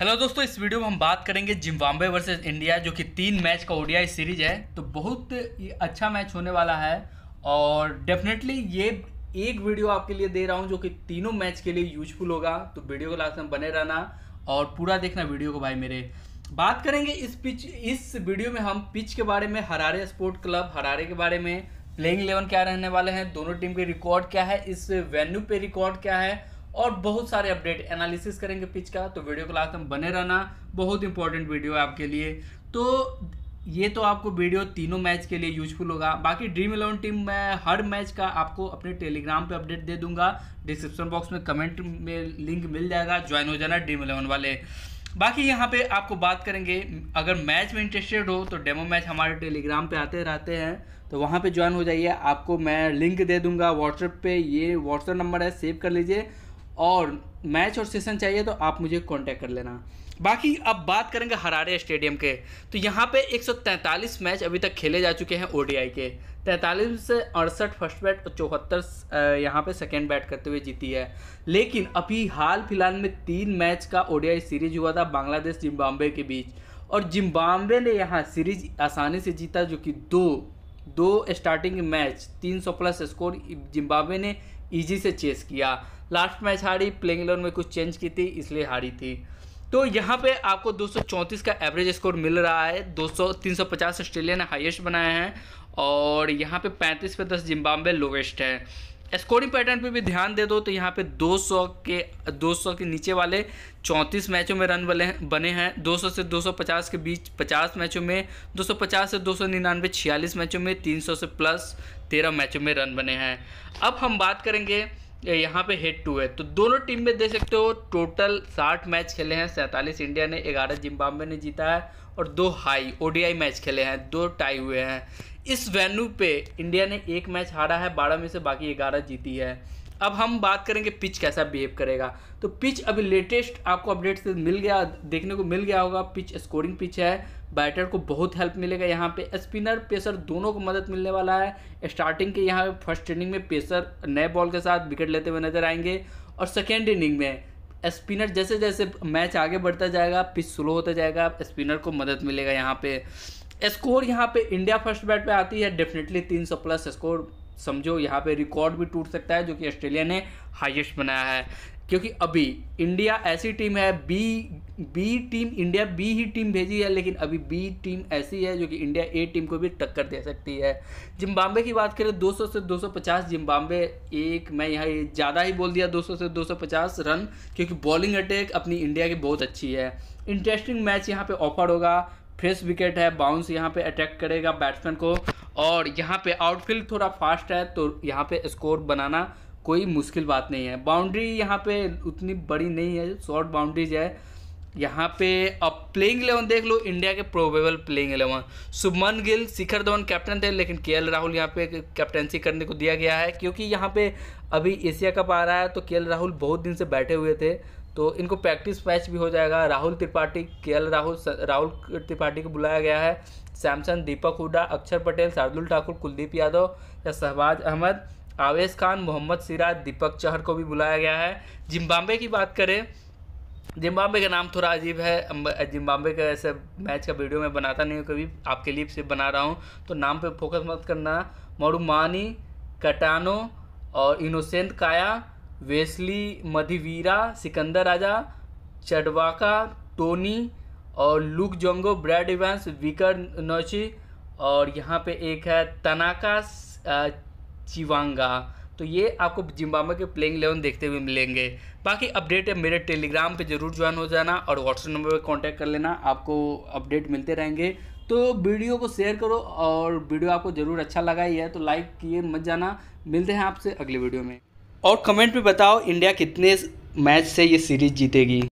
hello दोस्तों इस video में हम बात करेंगे जिम्बाब्वे वर्सेस इंडिया जो कि तीन मैच का ओडीआई सीरीज है तो बहुत अच्छा मैच होने वाला है और डेफिनेटली ये एक वीडियो आपके लिए दे रहा हूँ जो कि तीनों मैच के लिए यूजफुल होगा तो वीडियो को लास्ट में बने रहना और पूरा देखना वीडियो को भाई मेरे बात करेंगे इस पिच इस वीडियो में हम पिच के बारे में हरारे स्पोर्ट क्लब हरारे के बारे में प्लेइंग इलेवन क्या रहने वाले हैं दोनों टीम के रिकॉर्ड क्या है इस वेन्यू पे रिकॉर्ड क्या है और बहुत सारे अपडेट एनालिसिस करेंगे पिच का तो वीडियो को लास्ट में बने रहना बहुत इंपॉर्टेंट वीडियो है आपके लिए तो ये तो आपको वीडियो तीनों मैच के लिए यूजफुल होगा बाकी ड्रीम इलेवन टीम मैं हर मैच का आपको अपने टेलीग्राम पे अपडेट दे दूंगा डिस्क्रिप्शन बॉक्स में कमेंट में लिंक मिल जाएगा ज्वाइन हो जाना ड्रीम इलेवन वाले बाकी यहाँ पे आपको बात करेंगे अगर मैच में इंटरेस्टेड हो तो डेमो मैच हमारे टेलीग्राम पे आते रहते हैं तो वहाँ पे ज्वाइन हो जाइए आपको मैं लिंक दे दूंगा व्हाट्सएप पे ये व्हाट्सएप नंबर है सेव कर लीजिए और मैच और सेशन चाहिए तो आप मुझे कांटेक्ट कर लेना बाकी अब बात करेंगे हरारे स्टेडियम के तो यहाँ पे 143 मैच अभी तक खेले जा चुके हैं ओडीआई के तैंतालीस से अड़सठ फर्स्ट बैट और चौहत्तर यहाँ पे सेकेंड बैट करते हुए जीती है लेकिन अभी हाल फिलहाल में तीन मैच का ओडीआई सीरीज हुआ था बांग्लादेश जिम्बाब्वे के बीच और जिम्बाब्वे ने यहाँ सीरीज आसानी से जीता जो कि दो दो starting match 300 plus score Zimbabwe ने ईजी से चेस किया लास्ट मैच हारी प्लेइंग इलेवन में कुछ चेंज की थी इसलिए हारी थी तो यहाँ पे आपको 234 का एवरेज स्कोर मिल रहा है 200 350 ऑस्ट्रेलिया ने हाईएस्ट बनाया है और यहाँ पे 35 पे 10 जिम्बाब्वे लोवेस्ट है स्कोरिंग पैटर्न पे भी ध्यान दे दो तो यहाँ पे 200 के 200 के नीचे वाले 34 मैचों में रन बने बने हैं 200 से 250 के बीच 50 मैचों में 250 से दो सौ निन्यानवे छियालीस मैचों में 300 से प्लस 13 मैचों में रन बने हैं अब हम बात करेंगे यहाँ पे हेड टू है तो दोनों टीम में देख सकते हो टोटल 60 मैच खेले हैं सैंतालीस इंडिया ने ग्यारह जिम्बाब्वे ने जीता है और दो हाई ओडीआई मैच खेले हैं दो टाई हुए हैं इस वेन्यू पे इंडिया ने एक मैच हारा है बारह में से बाकी ग्यारह जीती है अब हम बात करेंगे पिच कैसा बिहेव करेगा तो पिच अभी लेटेस्ट आपको अपडेट से मिल गया देखने को मिल गया होगा पिच स्कोरिंग पिच है बैटर को बहुत हेल्प मिलेगा यहाँ पे स्पिनर पेसर दोनों को मदद मिलने वाला है स्टार्टिंग के यहाँ फर्स्ट इनिंग में पेसर नए बॉल के साथ विकेट लेते हुए नजर आएंगे और सेकेंड इनिंग में स्पिनर जैसे जैसे मैच आगे बढ़ता जाएगा पिच स्लो होता जाएगा स्पिनर को मदद मिलेगा यहाँ पर स्कोर यहाँ पे इंडिया फर्स्ट बैट पे आती है डेफिनेटली तीन सौ प्लस स्कोर समझो यहाँ पे रिकॉर्ड भी टूट सकता है जो कि ऑस्ट्रेलिया ने हाईएस्ट बनाया है क्योंकि अभी इंडिया ऐसी टीम है B B team India B ही टीम भेजी है लेकिन अभी बी टीम ऐसी है जो कि इंडिया ए टीम को भी टक्कर दे सकती है जिम्बाब्वे की बात करें 200 से 250 जिम्बाब्वे एक मैं यहाँ ज़्यादा ही बोल दिया 200 से 250 रन क्योंकि बॉलिंग अटैक अपनी इंडिया की बहुत अच्छी है इंटरेस्टिंग मैच यहाँ पर ऑफर होगा फ्रेश विकेट है बाउंस यहाँ पे अटैक करेगा बैट्समैन को और यहाँ पे आउटफील्ड थोड़ा फास्ट है तो यहाँ पे स्कोर बनाना कोई मुश्किल बात नहीं है बाउंड्री यहाँ पे उतनी बड़ी नहीं है शॉर्ट बाउंड्रीज है यहाँ पे अब प्लेइंग इलेवन देख लो इंडिया के probable playing eleven Shubman Gill Shikhar Dhawan captain थे लेकिन के राहुल यहाँ पे कैप्टनसी करने को दिया गया है क्योंकि यहाँ पे अभी एशिया कप आ रहा है तो के राहुल बहुत दिन से बैठे हुए थे तो इनको प्रैक्टिस मैच भी हो जाएगा राहुल त्रिपाठी के एल राहुल राहुल त्रिपाठी को बुलाया गया है सैमसन दीपक हुडा अक्षर पटेल शार्दुल ठाकुर कुलदीप यादव या शहबाज अहमद आवेश खान मोहम्मद सिराज दीपक चहर को भी बुलाया गया है जिम्बाब्वे की बात करें जिम्बाब्वे का नाम थोड़ा अजीब है जिम्बाब्वे का ऐसे मैच का वीडियो मैं बनाता नहीं हूँ कभी आपके लिए सिर्फ बना रहा हूँ तो नाम पे फोकस मत करना मानी कटानो और Innocent Kaia Wessly Madhevere Sikandar Raza चडवाका टोनी और Luke Jongwe Brad Evans Victor Nyauchi और यहाँ पे एक है तनाका चिवांगा तो ये आपको जिम्बाब्वे के प्लेइंग इलेवन देखते हुए मिलेंगे बाकी अपडेट है मेरे टेलीग्राम पे जरूर ज्वाइन हो जाना और व्हाट्सएप नंबर पे कांटेक्ट कर लेना आपको अपडेट मिलते रहेंगे तो वीडियो को शेयर करो और वीडियो आपको ज़रूर अच्छा लगा ही है तो लाइक किए मत जाना मिलते हैं आपसे अगले वीडियो में और कमेंट में बताओ इंडिया कितने मैच से ये सीरीज़ जीतेगी